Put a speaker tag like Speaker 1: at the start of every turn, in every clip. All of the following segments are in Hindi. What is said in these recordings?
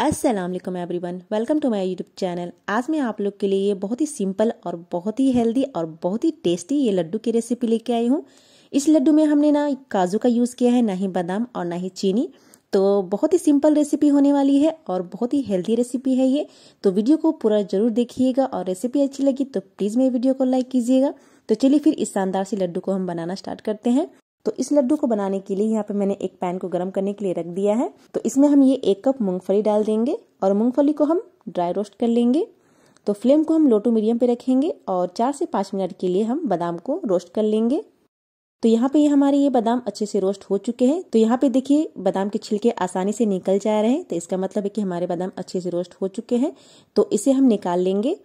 Speaker 1: अस्सलाम वालेकुम everyone welcome to my YouTube channel आज मैं आप लोग के लिए ये बहुत ही सिंपल और बहुत ही हेल्दी और बहुत ही टेस्टी ये लड्डू की रेसिपी लेके आई हूँ इस लड्डू में हमने ना काजू का यूज़ किया है ना ही बादाम और ना ही चीनी तो बहुत ही सिंपल रेसिपी होने वाली है और बहुत ही हेल्दी रेसिपी है ये तो वीडियो को पूरा जरूर देखिएगा और रेसिपी अच्छी लगी तो प्लीज़ मेरी वीडियो को लाइक कीजिएगा तो चलिए फिर इस शानदार से लड्डू को हम बनाना स्टार्ट करते हैं तो इस लड्डू को बनाने के लिए यहाँ पे मैंने एक पैन को गर्म करने के लिए रख दिया है तो इसमें हम ये एक कप मूंगफली डाल देंगे और मूंगफली को हम ड्राई रोस्ट कर लेंगे तो फ्लेम को हम लो टू मीडियम पे रखेंगे और चार से पाँच मिनट के लिए हम बादाम को रोस्ट कर लेंगे तो यहाँ पे ये हमारे ये बादाम अच्छे से रोस्ट हो चुके हैं तो यहाँ पे देखिए बादाम के छिलके आसानी से निकल जा रहे हैं तो इसका मतलब है कि हमारे बादाम अच्छे से रोस्ट हो चुके हैं तो इसे हम निकाल लेंगे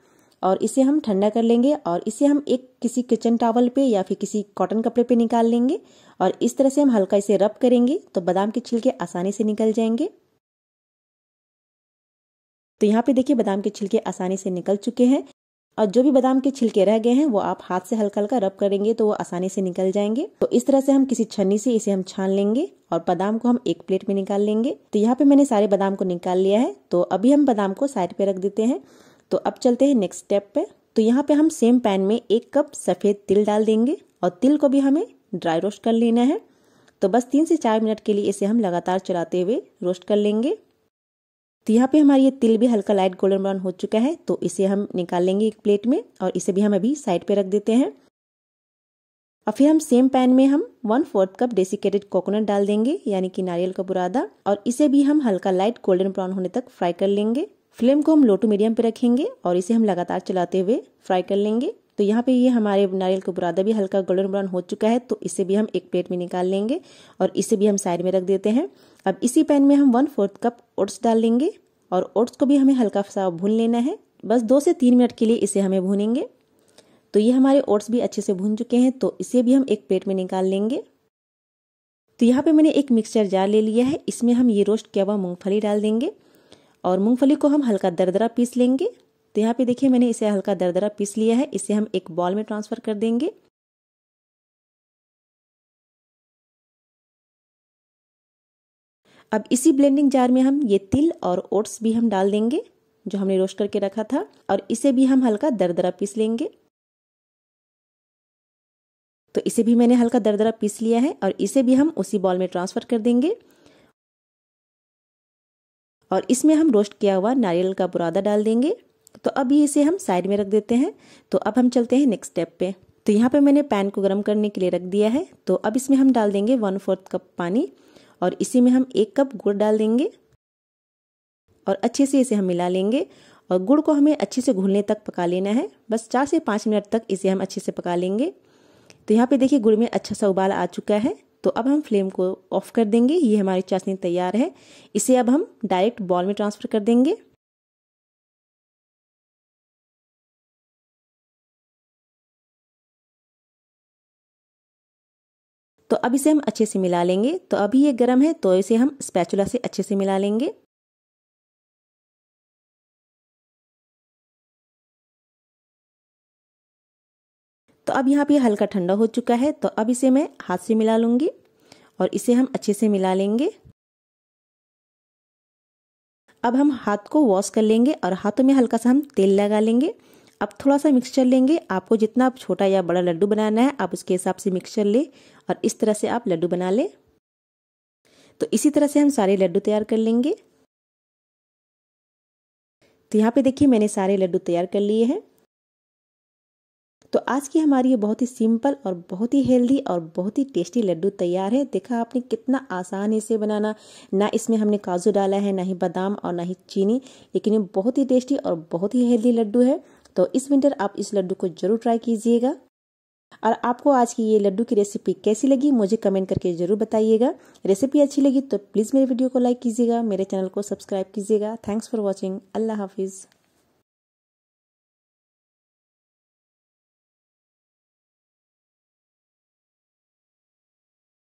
Speaker 1: और इसे हम ठंडा कर लेंगे और इसे हम एक किसी किचन टावल पे या फिर किसी कॉटन कपड़े पे निकाल लेंगे और इस तरह से हम हल्का इसे रब करेंगे तो बादाम के छिलके आसानी से निकल जाएंगे तो यहाँ पे देखिए बादाम के छिलके आसानी से निकल चुके हैं और जो भी बादाम के छिलके रह गए हैं वो आप हाथ से हल्का हल्का रब करेंगे तो वो आसानी से निकल जाएंगे तो इस तरह से हम किसी छन्नी से इसे हम छान लेंगे और बादाम को हम एक प्लेट में निकाल लेंगे तो यहाँ पे मैंने सारे बादाम को निकाल लिया है तो अभी हम बादाम को साइड पे रख देते हैं तो अब चलते हैं नेक्स्ट स्टेप पे तो यहाँ पे हम सेम पैन में एक कप सफ़ेद तिल डाल देंगे और तिल को भी हमें ड्राई रोस्ट कर लेना है तो बस तीन से चार मिनट के लिए इसे हम लगातार चलाते हुए रोस्ट कर लेंगे तो यहाँ पे हमारी ये तिल भी हल्का लाइट गोल्डन ब्राउन हो चुका है तो इसे हम निकाल लेंगे एक प्लेट में और इसे भी हम अभी साइड पे रख देते हैं और फिर हम सेम पैन में हम one fourth cup desiccated coconut डाल देंगे यानी कि नारियल का बुरादा और इसे भी हम हल्का लाइट गोल्डन ब्राउन होने तक फ्राई कर लेंगे फ्लेम को हम लो टू मीडियम पे रखेंगे और इसे हम लगातार चलाते हुए फ्राई कर लेंगे तो यहाँ पे ये हमारे नारियल का बुरादा भी हल्का गोल्डन ब्राउन हो चुका है तो इसे भी हम एक प्लेट में निकाल लेंगे और इसे भी हम साइड में रख देते हैं अब इसी पैन में हम वन फोर्थ कप ओट्स डाल लेंगे और ओट्स को भी हमें हल्का सा भून लेना है बस दो से तीन मिनट के लिए इसे हमें भूनेंगे तो ये हमारे ओट्स भी अच्छे से भून चुके हैं तो इसे भी हम एक प्लेट में निकाल लेंगे तो यहाँ पे मैंने एक मिक्सचर जार ले लिया है इसमें हम ये रोस्ट किया हुआ मूँगफली डाल देंगे और मूंगफली को हम हल्का दरदरा पीस लेंगे तो यहाँ पे देखिए मैंने इसे हल्का दरदरा पीस लिया है इसे हम एक बॉल में ट्रांसफ़र कर देंगे अब इसी ब्लेंडिंग जार में हम ये तिल और ओट्स भी हम डाल देंगे जो हमने रोस्ट करके रखा था और इसे भी हम हल्का दरदरा पीस लेंगे तो इसे भी मैंने हल्का दरदरा पीस लिया है और इसे भी हम उसी बॉल में ट्रांसफ़र कर देंगे और इसमें हम रोस्ट किया हुआ नारियल का बुरादा डाल देंगे तो अब ये इसे हम साइड में रख देते हैं तो अब हम चलते हैं नेक्स्ट स्टेप पे तो यहाँ पे मैंने पैन को गर्म करने के लिए रख दिया है तो अब इसमें हम डाल देंगे वन फोर्थ कप पानी और इसी में हम एक कप गुड़ डाल देंगे और अच्छे से इसे हम मिला लेंगे और गुड़ को हमें अच्छे से घुलने तक पका लेना है बस चार से पाँच मिनट तक इसे हम अच्छे से पका लेंगे तो यहाँ पे देखिए गुड़ में अच्छा सा उबाल आ चुका है तो अब हम फ्लेम को ऑफ कर देंगे ये हमारी चाशनी तैयार है इसे अब हम डायरेक्ट बॉल में ट्रांसफ़र कर देंगे तो अब इसे हम अच्छे से मिला लेंगे तो अभी ये गर्म है तो इसे हम स्पैचुला से अच्छे से मिला लेंगे तो अब यहाँ पे हल्का ठंडा हो चुका है तो अब इसे मैं हाथ से मिला लूँगी और इसे हम अच्छे से मिला लेंगे अब हम हाथ को वॉश कर लेंगे और हाथों में हल्का सा हम तेल लगा लेंगे अब थोड़ा सा मिक्सचर लेंगे आपको जितना आप छोटा या बड़ा लड्डू बनाना है आप उसके हिसाब से मिक्सचर ले और इस तरह से आप लड्डू बना लें तो इसी तरह से हम सारे लड्डू तैयार कर लेंगे तो यहाँ पे देखिए मैंने सारे लड्डू तैयार कर लिए हैं तो आज की हमारी ये बहुत ही सिंपल और बहुत ही हेल्दी और बहुत ही टेस्टी लड्डू तैयार है देखा आपने कितना आसान है इसे बनाना ना इसमें हमने काजू डाला है ना ही बादाम और ना ही चीनी लेकिन ये बहुत ही टेस्टी और बहुत ही हेल्दी लड्डू है तो इस विंटर आप इस लड्डू को जरूर ट्राई कीजिएगा और आपको आज की ये लड्डू की रेसिपी कैसी लगी मुझे कमेंट करके जरूर बताइएगा रेसिपी अच्छी लगी तो प्लीज़ मेरे वीडियो को लाइक कीजिएगा मेरे चैनल को सब्सक्राइब कीजिएगा थैंक्स फॉर वॉचिंग अल्लाह हाफिज़